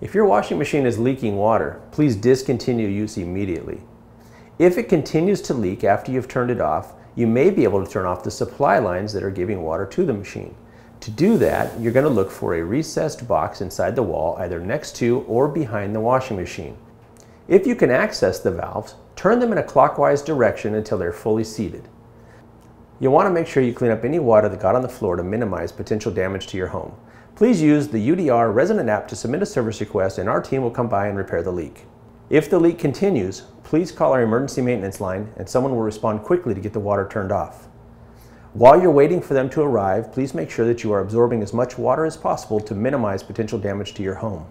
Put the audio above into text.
If your washing machine is leaking water, please discontinue use immediately. If it continues to leak after you've turned it off, you may be able to turn off the supply lines that are giving water to the machine. To do that, you're going to look for a recessed box inside the wall either next to or behind the washing machine. If you can access the valves, turn them in a clockwise direction until they're fully seated. You'll want to make sure you clean up any water that got on the floor to minimize potential damage to your home. Please use the UDR resident app to submit a service request and our team will come by and repair the leak. If the leak continues, please call our emergency maintenance line and someone will respond quickly to get the water turned off. While you're waiting for them to arrive, please make sure that you are absorbing as much water as possible to minimize potential damage to your home.